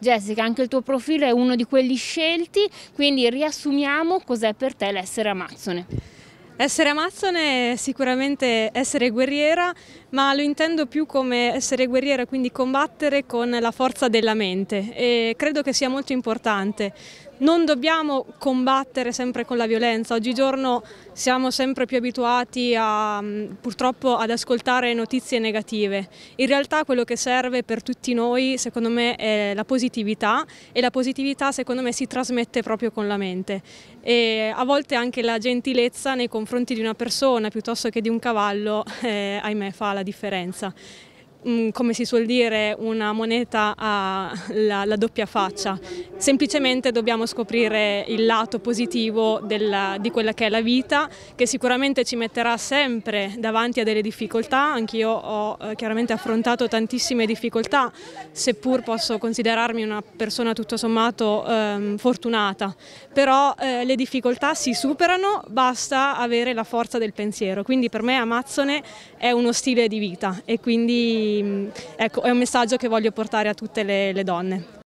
Jessica, anche il tuo profilo è uno di quelli scelti, quindi riassumiamo cos'è per te l'essere amazzone. Essere amazzone è sicuramente essere guerriera, ma lo intendo più come essere guerriera, quindi combattere con la forza della mente e credo che sia molto importante non dobbiamo combattere sempre con la violenza, oggigiorno siamo sempre più abituati a, mm, purtroppo ad ascoltare notizie negative. In realtà quello che serve per tutti noi secondo me è la positività e la positività secondo me si trasmette proprio con la mente e a volte anche la gentilezza nei confronti di una persona piuttosto che di un cavallo eh, ahimè fa la differenza. Mm, come si suol dire, una moneta ha la, la, doppia faccia. Semplicemente dobbiamo scoprire il lato positivo della, di quella che è la vita, che sicuramente ci metterà sempre davanti a delle difficoltà. Anch'io ho eh, chiaramente affrontato tantissime difficoltà, seppur posso considerarmi una persona tutto sommato eh, fortunata. Però eh, le difficoltà si superano, basta avere la forza del pensiero. Quindi per me Amazzone è uno stile di vita e quindi Mm, ecco, è un messaggio che voglio portare a tutte le, le donne.